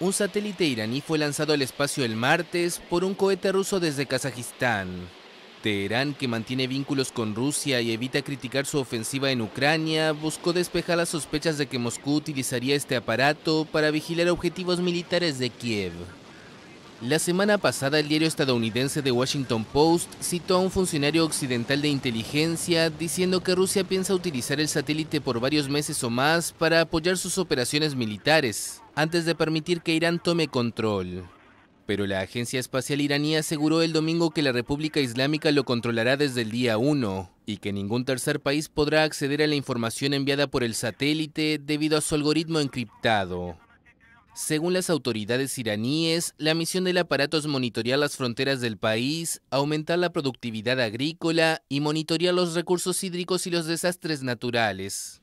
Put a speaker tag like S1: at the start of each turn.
S1: Un satélite iraní fue lanzado al espacio el martes por un cohete ruso desde Kazajistán. Teherán, que mantiene vínculos con Rusia y evita criticar su ofensiva en Ucrania, buscó despejar las sospechas de que Moscú utilizaría este aparato para vigilar objetivos militares de Kiev. La semana pasada el diario estadounidense The Washington Post citó a un funcionario occidental de inteligencia diciendo que Rusia piensa utilizar el satélite por varios meses o más para apoyar sus operaciones militares, antes de permitir que Irán tome control. Pero la Agencia Espacial iraní aseguró el domingo que la República Islámica lo controlará desde el día 1 y que ningún tercer país podrá acceder a la información enviada por el satélite debido a su algoritmo encriptado. Según las autoridades iraníes, la misión del aparato es monitorear las fronteras del país, aumentar la productividad agrícola y monitorear los recursos hídricos y los desastres naturales.